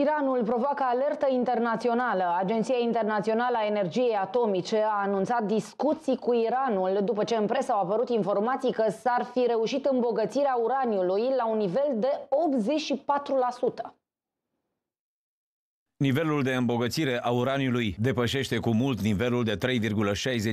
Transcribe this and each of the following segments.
Iranul provoacă alertă internațională. Agenția Internațională a Energiei Atomice a anunțat discuții cu Iranul după ce în presă au apărut informații că s-ar fi reușit îmbogățirea uraniului la un nivel de 84%. Nivelul de îmbogățire a uraniului depășește cu mult nivelul de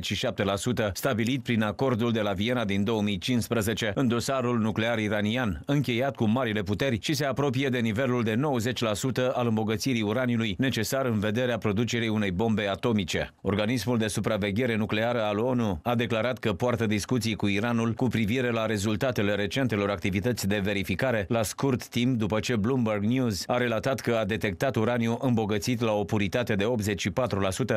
3,67% stabilit prin acordul de la Viena din 2015 în dosarul nuclear iranian, încheiat cu marile puteri și se apropie de nivelul de 90% al îmbogățirii uraniului necesar în vederea producerii unei bombe atomice. Organismul de supraveghere nucleară al ONU a declarat că poartă discuții cu Iranul cu privire la rezultatele recentelor activități de verificare la scurt timp după ce Bloomberg News a relatat că a detectat uraniu în îmbogățit la o puritate de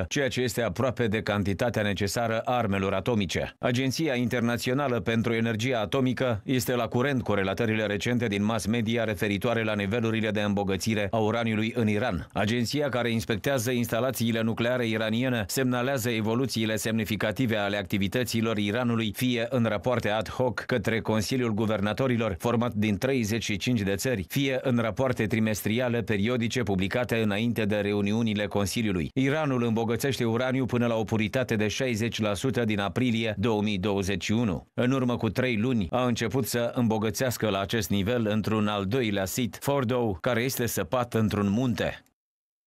84%, ceea ce este aproape de cantitatea necesară a armelor atomice. Agenția Internațională pentru Energie Atomică este la curent cu relatările recente din mass media referitoare la nivelurile de îmbogățire a uraniului în Iran. Agenția care inspectează instalațiile nucleare iraniene semnalează evoluțiile semnificative ale activităților Iranului, fie în rapoarte ad hoc către Consiliul Guvernatorilor, format din 35 de țări, fie în rapoarte trimestriale periodice publicate înainte înainte de reuniunile Consiliului. Iranul îmbogățește uraniu până la o puritate de 60% din aprilie 2021. În urmă cu trei luni a început să îmbogățească la acest nivel într-un al doilea sit, Fordow, care este săpat într-un munte.